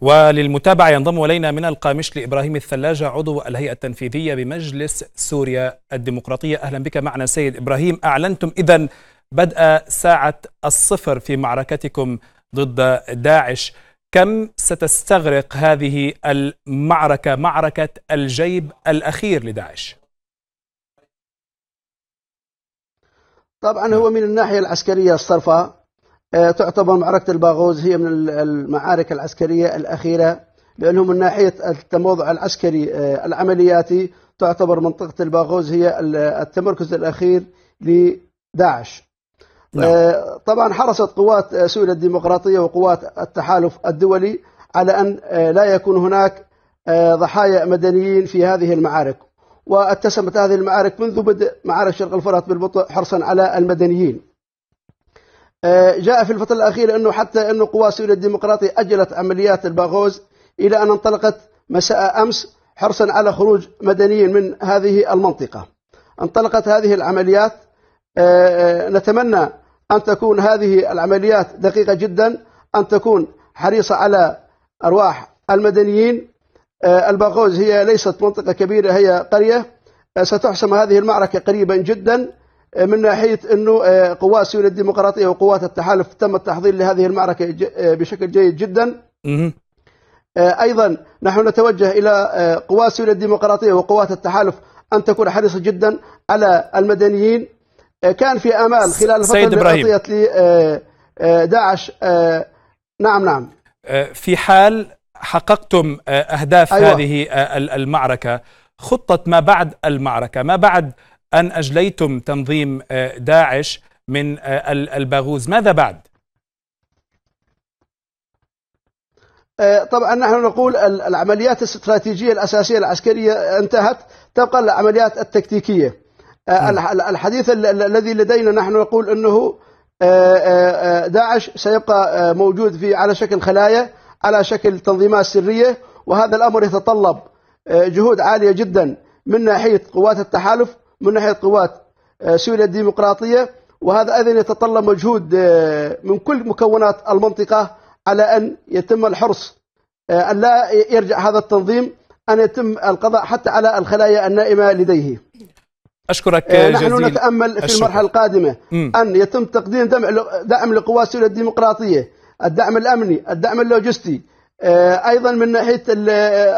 وللمتابعة ينضم إلينا من القامشلي إبراهيم الثلاجة عضو الهيئة التنفيذية بمجلس سوريا الديمقراطية أهلا بك معنا سيد إبراهيم أعلنتم إذا بدء ساعة الصفر في معركتكم ضد داعش كم ستستغرق هذه المعركة معركة الجيب الأخير لداعش طبعا هو من الناحية العسكرية الصرفة آه، تعتبر معركة الباغوز هي من المعارك العسكرية الأخيرة لأنه من ناحية التموضع العسكري آه، العملياتي تعتبر منطقة الباغوز هي التمركز الأخير لداعش نعم. آه، طبعا حرصت قوات سوريا الديمقراطية وقوات التحالف الدولي على أن لا يكون هناك ضحايا مدنيين في هذه المعارك واتسمت هذه المعارك منذ بدء معارك شرق الفرات بالبطء حرصا على المدنيين آه، جاء في الفترة الأخيرة أنه حتى أنه قوى سوريا الديمقراطية أجلت عمليات الباغوز إلى أن انطلقت مساء أمس حرصا على خروج مدنيين من هذه المنطقة انطلقت هذه العمليات آه، آه، نتمنى أن تكون هذه العمليات دقيقة جدا أن تكون حريصة على أرواح المدنيين الباغوز هي ليست منطقة كبيرة هي قرية ستحسم هذه المعركة قريبا جدا من ناحية أنه آه، قوات سوريا الديمقراطية وقوات التحالف تم التحضير لهذه المعركة آه، بشكل جيد جدا آه، أيضا نحن نتوجه إلى قوات سوريا الديمقراطية وقوات التحالف أن تكون حريصة جدا على المدنيين كان في آمال خلال الفترة التي أعطيت لداعش نعم نعم في حال حققتم أهداف أيوة. هذه المعركة خطة ما بعد المعركة ما بعد أن أجليتم تنظيم آه، داعش من آه، الباغوز ماذا بعد؟ آه، طبعا نحن نقول العمليات الاستراتيجية الأساسية العسكرية انتهت تبقى العمليات التكتيكية الحديث الذي لدينا نحن نقول أنه داعش سيبقى موجود في على شكل خلايا على شكل تنظيمات سرية وهذا الأمر يتطلب جهود عالية جدا من ناحية قوات التحالف من ناحية قوات آه، سوريا الديمقراطية وهذا أيضا يتطلب مجهود آه، من كل مكونات المنطقة على أن يتم الحرص آه، أن لا يرجع هذا التنظيم أن يتم القضاء حتى على الخلايا النائمة لديه أشكرك نحن جزيل نحن نتأمل في الشكر. المرحلة القادمة أن يتم تقديم دعم لقوات سوريا الديمقراطية الدعم الأمني الدعم اللوجستي أيضا من ناحية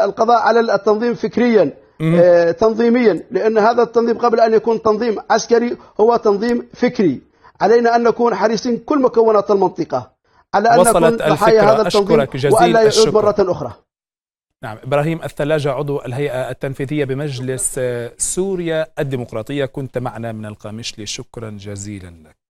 القضاء على التنظيم فكريا آه، تنظيميا لأن هذا التنظيم قبل أن يكون تنظيم عسكري هو تنظيم فكري علينا أن نكون حريصين كل مكونات المنطقة على أن نكون ضحايا هذا التنظيم وأن لا يعود مرة أخرى نعم إبراهيم الثلاجة عضو الهيئة التنفيذية بمجلس سوريا الديمقراطية كنت معنا من القامشلي شكرا جزيلا لك